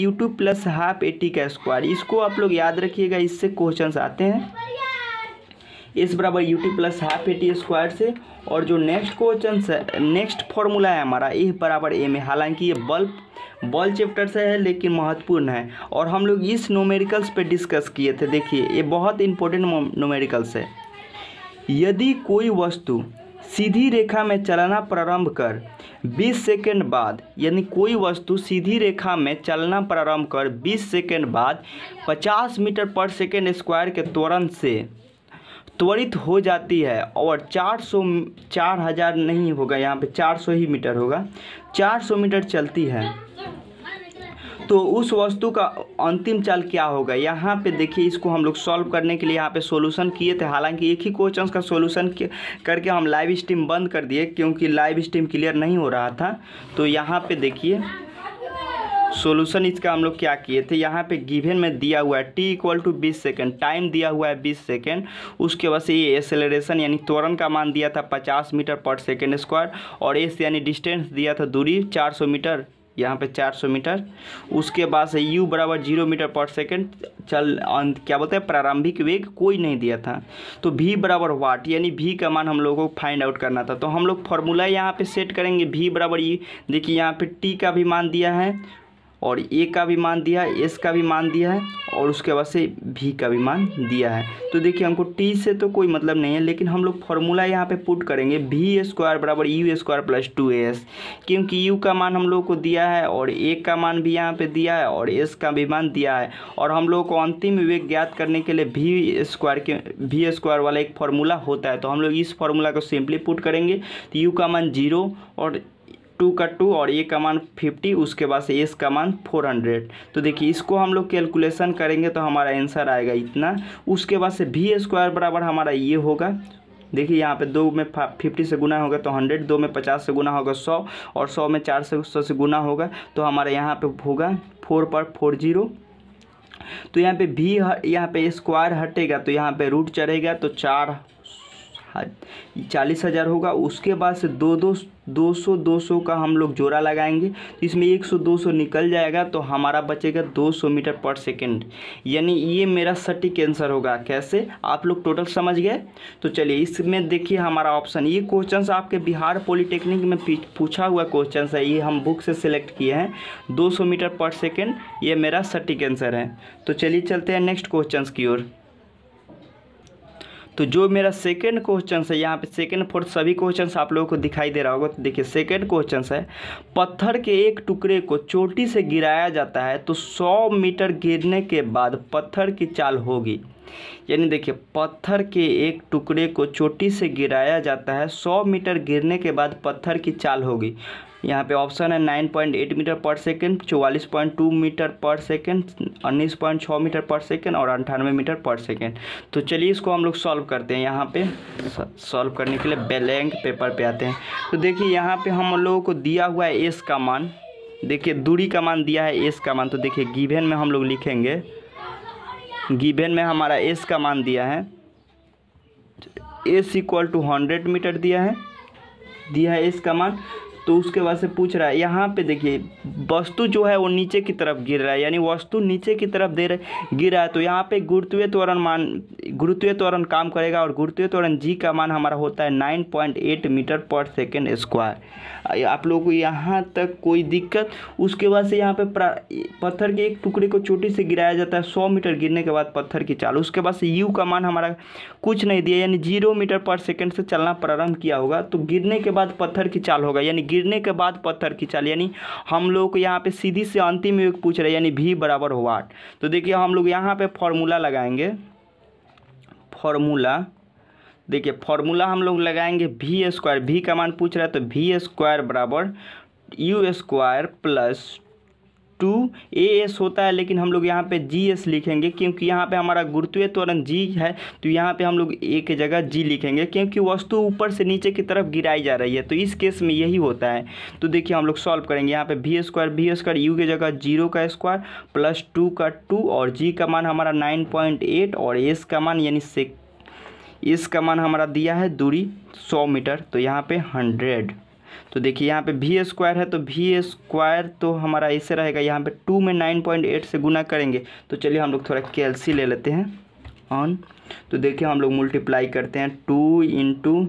YouTube plus half eighty का square इसको आप लोग याद रखिएगा इससे क्वेश्चन आते हैं इस बराबर u t plus half at square से और जो नेक्स्ट क्वेश्चन है नेक्स्ट फॉर्मूला है हमारा ए बराबर ए में हालांकि ये बल्ब बल्ब चैप्टर से है लेकिन महत्वपूर्ण है और हम लोग इस नोमेरिकल्स पे डिस्कस किए थे देखिए ये बहुत इंपॉर्टेंट नोमेरिकल्स है यदि कोई वस्तु सीधी रेखा में चलना प्रारंभ कर 20 सेकंड बाद यानी कोई वस्तु सीधी रेखा में चलना प्रारंभ कर 20 सेकंड बाद 50 मीटर पर सेकंड स्क्वायर के त्वरण से त्वरित हो जाती है और 400 4000 नहीं होगा यहाँ पे 400 ही मीटर होगा 400 मीटर चलती है तो उस वस्तु का अंतिम चाल क्या होगा यहाँ पे देखिए इसको हम लोग सॉल्व करने के लिए यहाँ पे सॉल्यूशन किए थे हालांकि एक ही क्वेश्चन का सॉल्यूशन करके हम लाइव स्ट्रीम बंद कर दिए क्योंकि लाइव स्ट्रीम क्लियर नहीं हो रहा था तो यहाँ पे देखिए सोल्यूशन इसका हम लोग क्या किए थे यहाँ पे गिवन में दिया हुआ है टी इक्वल टू बीस सेकेंड टाइम दिया हुआ है बीस सेकेंड उसके बाद से ये एसेलरेशन यानी त्वरण का मान दिया था पचास मीटर पर सेकेंड स्क्वायर और एस यानी डिस्टेंस दिया था दूरी चार सौ मीटर यहाँ पे 400 मीटर उसके बाद से यू बराबर जीरो मीटर पर सेकेंड चल अंत क्या बोलते हैं प्रारंभिक वेग कोई नहीं दिया था तो भी बराबर वाट यानी भी का मान हम लोगों को फाइंड आउट करना था तो हम लोग फॉर्मूला यहाँ पे सेट करेंगे भी बराबर ई e, देखिए यहाँ पे टी का भी मान दिया है और ए का भी मान दिया है एस का भी मान दिया है और उसके बाद से भी का भी मान दिया है तो देखिए हमको टी से तो कोई मतलब नहीं है लेकिन हम लोग फॉर्मूला यहाँ पे पुट करेंगे भी स्क्वायर बराबर u square plus two a s क्योंकि यू का मान हम लोग को दिया है और ए का मान भी यहाँ पे दिया है और एस का भी मान दिया है और हम लोगों को अंतिम विवेक ज्ञात करने के लिए भी स्क्वायर के भी स्क्वायर वाला एक फार्मूला होता है तो हम लोग इस फॉर्मूला को सिंपली पुट करेंगे तो यू का मान जीरो और टू का टू और ए का मान फिफ्टी उसके बाद से एस का मान फोर हंड्रेड तो देखिए इसको हम लोग कैलकुलेशन करेंगे तो हमारा आंसर आएगा इतना उसके बाद से भी स्क्वायर बराबर हमारा ये होगा देखिए यहाँ पे दो में फिफ्टी से गुना होगा तो हंड्रेड दो में पचास से गुना होगा सौ और सौ में चार से सौ से गुना होगा तो हमारा यहाँ पर होगा फोर पर फोर जीरो तो यहाँ पे भी यहाँ पे स्क्वायर हटेगा तो यहाँ पे रूट चढ़ेगा तो चार चालीस हज़ार होगा उसके बाद से दो दो दो सौ दो सौ का हम लोग जोड़ा लगाएंगे इसमें एक सौ दो सौ निकल जाएगा तो हमारा बचेगा दो सौ मीटर पर सेकेंड यानी ये मेरा सटीक आंसर होगा कैसे आप लोग टोटल समझ गए तो चलिए इसमें देखिए हमारा ऑप्शन ये क्वेश्चन आपके बिहार पॉलिटेक्निक में पूछा हुआ क्वेश्चन है ये हम बुक से सिलेक्ट किए हैं दो सौ मीटर पर सेकेंड ये मेरा सटीक आंसर है तो चलिए चलते हैं नेक्स्ट क्वेश्चन की ओर तो जो मेरा सेकेंड क्वेश्चन है यहाँ पे सेकेंड फोर्थ सभी क्वेश्चन आप लोगों को दिखाई दे रहा होगा तो देखिए सेकेंड क्वेश्चन है पत्थर के एक टुकड़े को चोटी से गिराया जाता है तो सौ मीटर गिरने के बाद पत्थर की चाल होगी यानी देखिए पत्थर के एक टुकड़े को चोटी से गिराया जाता है सौ मीटर गिरने के बाद पत्थर की चाल होगी यहाँ पे ऑप्शन है नाइन पॉइंट एट मीटर पर सेकेंड चौवालीस पॉइंट टू मीटर पर सेकेंड उन्नीस पॉइंट छः मीटर पर सेकेंड और अंठानवे मीटर पर सेकेंड तो चलिए इसको हम लोग सॉल्व करते हैं यहाँ पे सॉल्व करने के लिए ब्लैंक पेपर पे आते हैं तो देखिए यहाँ पे हम लोगों को दिया हुआ है एस का मान देखिए दूरी का मान दिया है एस का मान तो देखिए गिवेन में हम लोग लिखेंगे गिवेन में हमारा एस का मान दिया है s equal to hundred metre दिया है दिया है एस का मान तो उसके बाद से पूछ रहा है यहाँ पे देखिए वस्तु जो है वो नीचे की तरफ गिर रहा है यानी वस्तु नीचे की तरफ दे रहे गिर रहा है तो यहाँ पे गुरुत्वीय त्वरण मान गुरुत्वीय त्वरण काम करेगा और गुरुत्वीय त्वरण जी का मान हमारा होता है नाइन पॉइंट एट मीटर पर सेकेंड स्क्वायर आप लोगों को यहाँ तक कोई दिक्कत उसके बाद से यहाँ पे पत्थर के एक टुकड़े को चोटी से गिराया जाता है सौ मीटर गिरने के बाद पत्थर की चाल उसके बाद से यू का मान हमारा कुछ नहीं दिया यानी जीरो मीटर पर सेकेंड से चलना प्रारंभ किया होगा तो गिरने के बाद पत्थर की चाल होगा यानी गिरने के बाद पत्थर खिंचाल यानी हम लोग को यहाँ पे सीधी से अंतिम युग पूछ रहे यानी भी बराबर वाट तो देखिए हम लोग यहाँ पे फॉर्मूला लगाएंगे फॉर्मूला देखिए फॉर्मूला हम लोग लगाएंगे भी स्क्वायर भी का मान पूछ रहा है तो भी स्क्वायर बराबर u square plus two a s होता है लेकिन हम लोग यहाँ पे जी एस लिखेंगे क्योंकि यहाँ पे हमारा गुरुत्वीय त्वरण तो जी है तो यहाँ पे हम लोग ए के जगह जी लिखेंगे क्योंकि वस्तु ऊपर से नीचे की तरफ गिराई जा रही है तो इस केस में यही होता है तो देखिए हम लोग सॉल्व करेंगे यहाँ पे we square we square you के जगह जीरो का स्क्वायर प्लस टू का टू और जी का मान हमारा नाइन पॉइंट एट और एस का मान यानी से का मान हमारा दिया है दूरी सौ मीटर तो यहाँ पे हंड्रेड तो देखिए यहाँ पे भी स्क्वायर है तो भी स्क्वायर तो हमारा ऐसे रहेगा यहाँ पे टू में नाइन पॉइंट एट से गुना करेंगे तो चलिए हम लोग थोड़ा कैलसी ले लेते हैं ऑन तो देखिए हम लोग मल्टीप्लाई करते हैं two into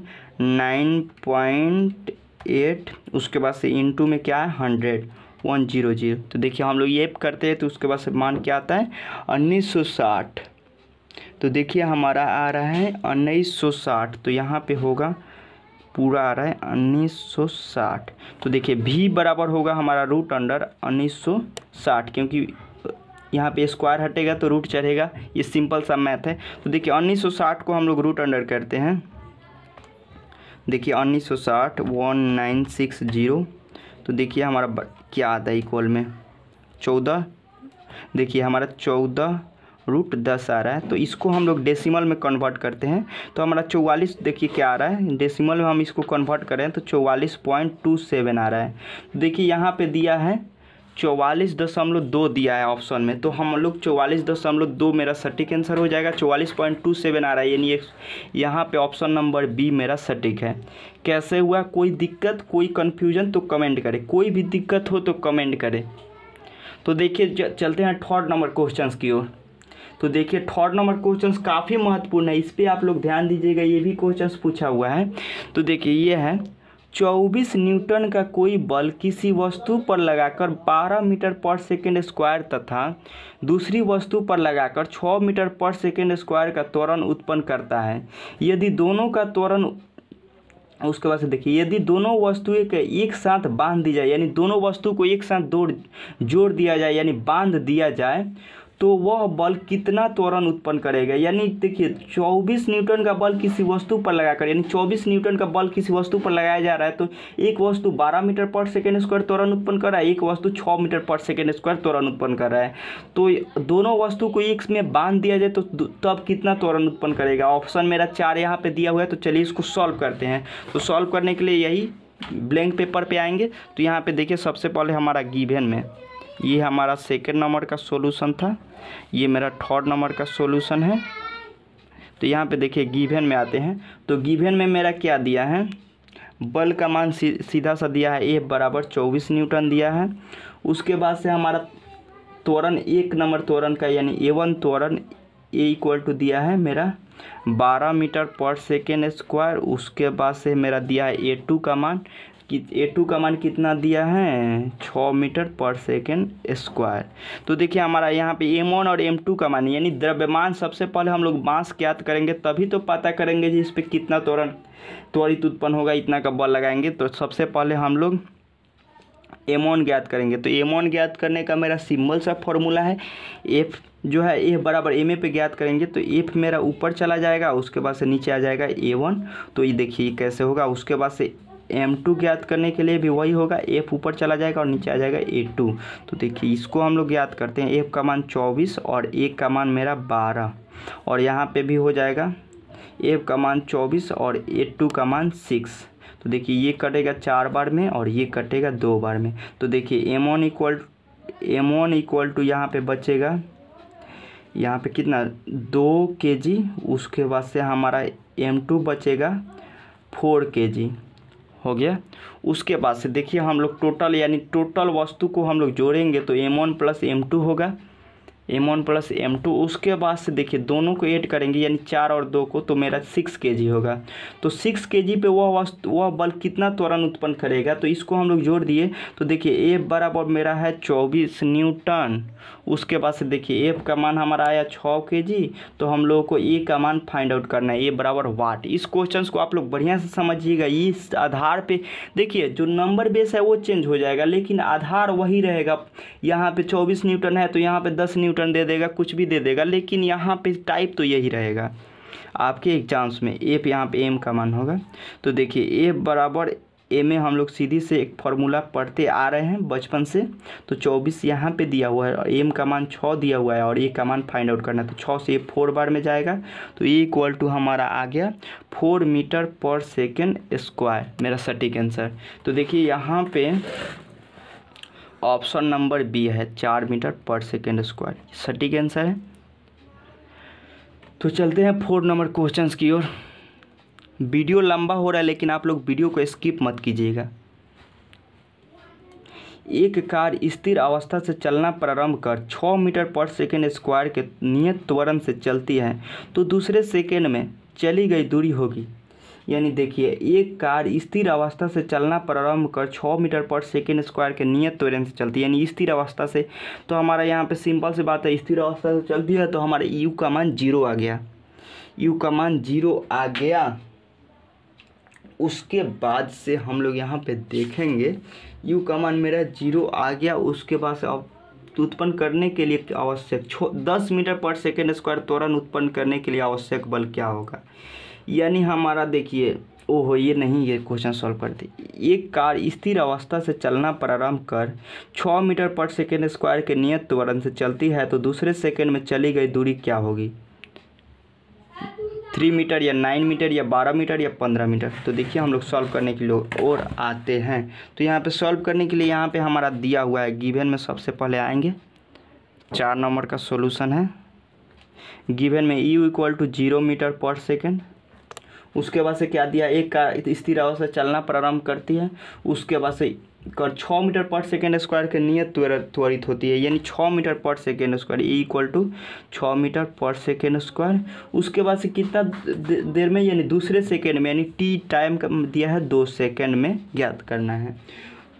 nine point eight उसके बाद से इंटू में क्या है हंड्रेड वन जीरो जीरो तो देखिए हम लोग ये करते हैं तो उसके बाद से मान क्या आता है उन्नीस सौ साठ तो देखिए हमारा आ रहा है उन्नीस सौ साठ तो यहाँ पे होगा पूरा आ रहा है उन्नीस सौ साठ तो देखिए भी बराबर होगा हमारा रूट अंडर उन्नीस सौ साठ क्योंकि यहाँ पे स्क्वायर हटेगा तो रूट चढ़ेगा ये सिंपल सा मैथ है तो देखिए उन्नीस सौ साठ को हम लोग रूट अंडर करते हैं देखिए उन्नीस सौ साठ वन नाइन सिक्स जीरो तो देखिए हमारा क्या आता है इक्वल में चौदह देखिए हमारा चौदह रूट दस आ रहा है तो इसको हम लोग डेसिमल में कन्वर्ट करते हैं तो हमारा चौवालीस देखिए क्या आ रहा है डेसिमल में हम इसको कन्वर्ट करें तो चौवालीस पॉइंट टू सेवन आ रहा है तो देखिए यहाँ पे दिया है चौवालीस दशमलव दो दिया है ऑप्शन में तो हम लोग चौवालीस दशमलव दो मेरा सटीक आंसर हो जाएगा चौवालीस पॉइंट टू सेवन आ रहा है यानी यहाँ पे ऑप्शन नंबर बी मेरा सटीक है कैसे हुआ कोई दिक्कत कोई कन्फ्यूजन तो कमेंट करें कोई भी दिक्कत हो तो कमेंट करें तो देखिए चलते हैं थर्ड नंबर क्वेश्चन की ओर तो देखिए थर्ड नंबर क्वेश्चन काफ़ी महत्वपूर्ण है इस पर आप लोग ध्यान दीजिएगा ये भी क्वेश्चन पूछा हुआ है तो देखिए ये है चौबीस न्यूटन का कोई बल किसी वस्तु पर लगाकर 12 मीटर पर सेकेंड स्क्वायर तथा दूसरी वस्तु पर लगाकर 6 मीटर पर सेकेंड स्क्वायर का त्वरण उत्पन्न करता है यदि दोनों का त्वरण उसके बाद से देखिए यदि दोनों वस्तुएं के एक साथ बांध दी जाए यानी दोनों वस्तु को एक साथ दो जोड़ दिया जाए यानी बांध दिया जाए तो वह बल कितना त्वरण उत्पन्न करेगा यानी देखिए 24 न्यूटन का बल किसी वस्तु पर लगाकर यानी 24 न्यूटन का बल किसी वस्तु पर लगाया जा रहा है तो एक वस्तु 12 मीटर पर सेकेंड स्क्वायर त्वरण उत्पन्न कर रहा है एक वस्तु 6 मीटर पर सेकेंड स्क्वायर त्वरण उत्पन्न कर रहा है तो दोनों वस्तु को एक में बांध दिया जाए तो तब कितना त्वरण उत्पन्न करेगा ऑप्शन मेरा चार यहाँ पर दिया हुआ है तो चलिए इसको सॉल्व करते हैं तो सॉल्व करने के लिए यही ब्लैंक पेपर पर आएंगे तो यहाँ पर देखिए सबसे पहले हमारा गिवन में ये हमारा सेकेंड नंबर का सोल्यूसन था ये मेरा थर्ड नंबर का सोल्यूसन है तो यहाँ पे देखिए गिवन में आते हैं तो गिवन में मेरा क्या दिया है बल का मान सीधा सा दिया है ए बराबर चौबीस न्यूटन दिया है उसके बाद से हमारा त्वरण एक नंबर त्वरण का यानी ए वन त्वरण ए इक्वल टू दिया है मेरा बारह मीटर पर सेकेंड स्क्वायर उसके बाद से मेरा दिया है ए टू का मान कि ए टू का मान कितना दिया है छः मीटर पर सेकेंड स्क्वायर तो देखिए हमारा यहाँ पे एम वन और एम टू का मान यानी द्रव्यमान सबसे पहले हम लोग मास ज्ञात करेंगे तभी तो पता करेंगे जी इस पर कितना त्वरण त्वरित उत्पन्न होगा इतना का बल लगाएंगे तो सबसे पहले हम लोग एम वन ज्ञात करेंगे तो एम वन ज्ञात करने का मेरा सिंबल सा फॉर्मूला है एफ जो है ए बराबर एम ए पे ज्ञात करेंगे तो एफ मेरा ऊपर चला जाएगा उसके बाद से नीचे आ जाएगा ए वन तो ये देखिए कैसे होगा उसके बाद से एम टू ज्ञात करने के लिए भी वही होगा एफ ऊपर चला जाएगा और नीचे आ जाएगा ए टू तो देखिए इसको हम लोग ज्ञात करते हैं एफ का मान चौबीस और ए का मान मेरा बारह और यहाँ पे भी हो जाएगा एफ का मान चौबीस और ए टू का मान सिक्स तो देखिए ये कटेगा चार बार में और ये कटेगा दो बार में तो देखिए m one equal m one equal to यहाँ पर बचेगा यहाँ पे कितना दो के जी उसके बाद से हमारा एम टू बचेगा फोर के जी हो गया उसके बाद से देखिए हम लोग टोटल यानी टोटल वस्तु को हम लोग जोड़ेंगे तो m one plus m two होगा m one plus m two उसके बाद से देखिए दोनों को ऐड करेंगे यानी चार और दो को तो मेरा सिक्स के जी होगा तो सिक्स के जी पर वह वस्तु वह बल कितना त्वरण उत्पन्न करेगा तो इसको हम लोग जोड़ दिए तो देखिए एफ बराबर मेरा है चौबीस न्यूटन उसके बाद से देखिए एफ का मान हमारा आया छः के जी तो हम लोगों को ए का मान फाइंड आउट करना है ए बराबर वाट इस क्वेश्चन को आप लोग बढ़िया से समझिएगा इस आधार पर देखिए जो नंबर बेस है वो चेंज हो जाएगा लेकिन आधार वही रहेगा यहाँ पर चौबीस न्यूटन है तो यहाँ पर दस न्यूटन न्यूटन दे देगा कुछ भी दे देगा लेकिन यहाँ पे टाइप तो यही रहेगा आपके एग्जाम्स में एफ यहाँ पे एम का मान होगा तो देखिए एफ बराबर एम ए हम लोग सीधी से एक फार्मूला पढ़ते आ रहे हैं बचपन से तो चौबीस यहाँ पे दिया हुआ है और एम का मान छः दिया हुआ है और ए का मान फाइंड आउट करना है तो छः से ए फोर बार में जाएगा तो ए इक्वल टू हमारा आ गया फोर मीटर पर सेकेंड स्क्वायर मेरा सटीक आंसर तो देखिए यहाँ पे ऑप्शन नंबर बी है चार मीटर पर सेकेंड स्क्वायर सटीक आंसर है तो चलते हैं फोर नंबर क्वेश्चन की ओर वीडियो लंबा हो रहा है लेकिन आप लोग वीडियो को स्किप मत कीजिएगा एक कार स्थिर अवस्था से चलना प्रारंभ कर छः मीटर पर सेकेंड स्क्वायर के नियत त्वरण से चलती है तो दूसरे सेकेंड में चली गई दूरी होगी यानी देखिए एक कार स्थिर अवस्था से चलना प्रारंभ कर छः मीटर पर सेकेंड स्क्वायर के नियत त्वरण से चलती है यानी स्थिर अवस्था से तो हमारा यहाँ पे सिंपल सी बात है स्थिर अवस्था से चलती है तो हमारे यू का मान जीरो आ गया यू का मान जीरो आ गया उसके बाद से हम लोग यहाँ पे देखेंगे यू का मान मेरा जीरो आ गया उसके बाद से अब उत्पन्न करने के लिए आवश्यक छो दस मीटर पर सेकेंड स्क्वायर त्वरण उत्पन्न करने के लिए आवश्यक बल क्या होगा यानी हमारा देखिए ओहो ये नहीं ये क्वेश्चन सॉल्व कर दी एक कार स्थिर अवस्था से चलना प्रारंभ कर छः मीटर पर सेकेंड स्क्वायर के नियत त्वरण से चलती है तो दूसरे सेकेंड में चली गई दूरी क्या होगी थ्री मीटर या नाइन मीटर या बारह मीटर या पंद्रह मीटर तो देखिए हम लोग सॉल्व करने के लिए और आते हैं तो यहाँ पे सॉल्व करने के लिए यहाँ पे हमारा दिया हुआ है गिवन में सबसे पहले आएंगे चार नंबर का सॉल्यूशन है गिवन में e equal to zero metre पर सेकेंड उसके बाद से क्या दिया एक कार स्थिर अवस्था चलना प्रारंभ करती है उसके बाद से कर छः मीटर पर सेकेंड स्क्वायर के नियत त्वरित होती है यानी छः मीटर पर second square e equal to छः मीटर पर सेकेंड स्क्वायर उसके बाद से कितना देर में यानी दूसरे सेकेंड में यानी टी टाइम दिया है दो सेकेंड में ज्ञात करना है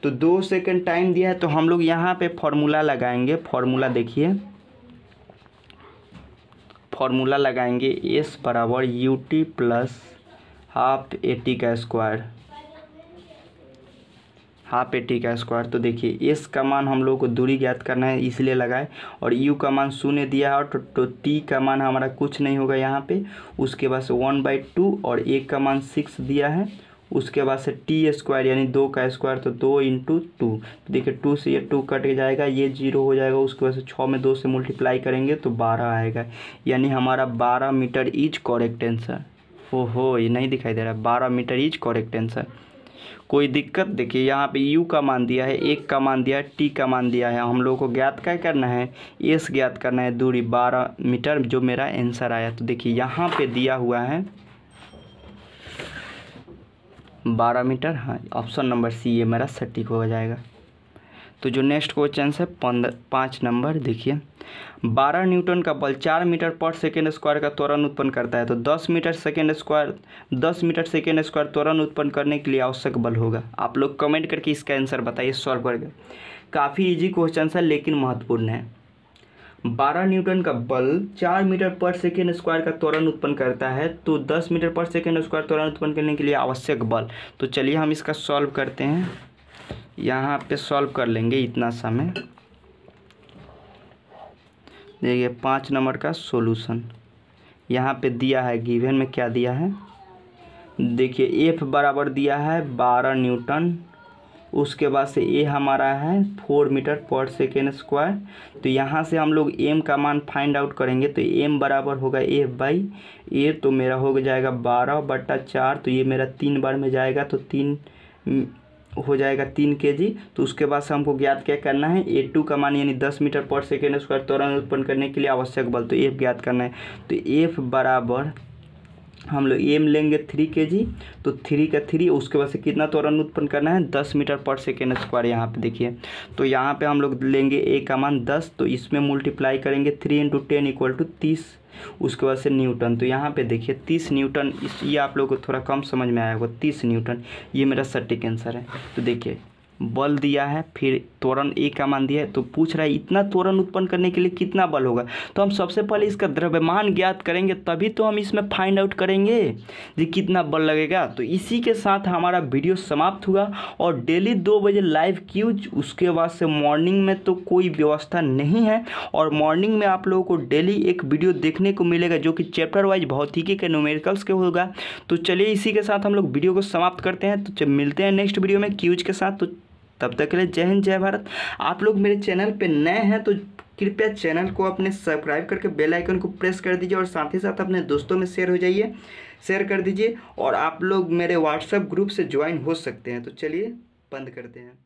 तो दो सेकेंड टाइम दिया है तो हम लोग यहाँ पे फॉर्मूला लगाएंगे फॉर्मूला देखिए फॉर्मूला लगाएंगे एस बराबर u t plus half eighty का स्क्वायर हाफ एटी का स्क्वायर तो देखिए एस का मान हम लोग को दूरी ज्ञात करना है इसलिए लगाए और यू का मान शून्य दिया है और तो, तो टी का मान हमारा कुछ नहीं होगा यहाँ पे उसके बाद से वन बाई टू और ए का मान सिक्स दिया है उसके बाद से टी स्क्वायर यानी दो का स्क्वायर तो दो इंटू टू तो देखिए टू से ये टू कट जाएगा ये जीरो हो जाएगा उसके बाद से छः में दो से मल्टीप्लाई करेंगे तो बारह आएगा यानी हमारा बारह मीटर इज करेक्ट आंसर ओ हो ये नहीं दिखाई दे रहा है बारह मीटर इज करेक्ट आंसर कोई दिक्कत देखिए यहाँ पे यू का मान दिया है एक का मान दिया है टी का मान दिया है हम लोगों को ज्ञात क्या करना है एस ज्ञात करना है दूरी बारह मीटर जो मेरा आंसर आया तो देखिए यहाँ पे दिया हुआ है बारह मीटर हाँ ऑप्शन नंबर सी ये मेरा सटीक हो जाएगा तो जो नेक्स्ट क्वेश्चन है पाँच नंबर देखिए बारह न्यूटन का बल चार मीटर पर सेकेंड स्क्वायर का त्वरण उत्पन्न करता है तो दस मीटर सेकेंड स्क्वायर दस मीटर सेकेंड स्क्वायर त्वरण उत्पन्न करने के लिए आवश्यक बल होगा आप लोग कमेंट करके इसका आंसर बताइए सॉल्व करके काफ़ी इजी क्वेश्चन है लेकिन महत्वपूर्ण है बारह न्यूटन का बल चार मीटर पर सेकेंड स्क्वायर का त्वरण उत्पन्न करता है तो दस मीटर पर सेकेंड स्क्वायर त्वरण उत्पन्न करने के लिए आवश्यक बल तो चलिए हम इसका सॉल्व करते हैं यहाँ पे सॉल्व कर लेंगे इतना समय देखिए पाँच नंबर का सॉल्यूशन यहाँ पे दिया है गिवन में क्या दिया है देखिए एफ बराबर दिया है बारह न्यूटन उसके बाद से ए हमारा है फोर मीटर पर सेकेंड स्क्वायर तो यहाँ से हम लोग एम का मान फाइंड आउट करेंगे तो एम बराबर होगा एफ बाई ए तो मेरा हो जाएगा बारह बट्टा चार तो ये मेरा तीन बार में जाएगा तो तीन हो जाएगा तीन के जी तो उसके बाद से हमको ज्ञात क्या करना है ए टू का मान यानी दस मीटर पर सेकेंड स्क्वायर त्वरण उत्पन्न करने के लिए आवश्यक बल तो एफ ज्ञात करना है तो एफ बराबर हम लोग एम लेंगे थ्री के जी तो थ्री का थ्री उसके बाद से कितना त्वरण उत्पन्न करना है दस मीटर पर सेकेंड स्क्वायर यहाँ पे देखिए तो यहाँ पे हम लोग लेंगे ए का मान दस तो इसमें मल्टीप्लाई करेंगे three into ten equal to तीस उसके बाद से न्यूटन तो यहाँ पे देखिए तीस न्यूटन इस ये आप लोग को थोड़ा कम समझ में आया होगा तीस न्यूटन ये मेरा सटीक आंसर है तो देखिए बल दिया है फिर त्वरण ए का मान दिया है तो पूछ रहा है इतना त्वरण उत्पन्न करने के लिए कितना बल होगा तो हम सबसे पहले इसका द्रव्यमान ज्ञात करेंगे तभी तो हम इसमें फाइंड आउट करेंगे जी कितना बल लगेगा तो इसी के साथ हमारा वीडियो समाप्त हुआ और डेली दो बजे लाइव क्यूज उसके बाद से मॉर्निंग में तो कोई व्यवस्था नहीं है और मॉर्निंग में आप लोगों को डेली एक वीडियो देखने को मिलेगा जो कि चैप्टर वाइज भौतिकी के न्यूमेरिकल्स के होगा तो चलिए इसी के साथ हम लोग वीडियो को समाप्त करते हैं तो मिलते हैं नेक्स्ट वीडियो में क्यूज के साथ तो तब तक के लिए जय हिंद जय भारत आप लोग मेरे चैनल पे नए हैं तो कृपया चैनल को अपने सब्सक्राइब करके बेल आइकन को प्रेस कर दीजिए और साथ ही साथ अपने दोस्तों में शेयर हो जाइए शेयर कर दीजिए और आप लोग मेरे व्हाट्सएप ग्रुप से ज्वाइन हो सकते हैं तो चलिए बंद करते हैं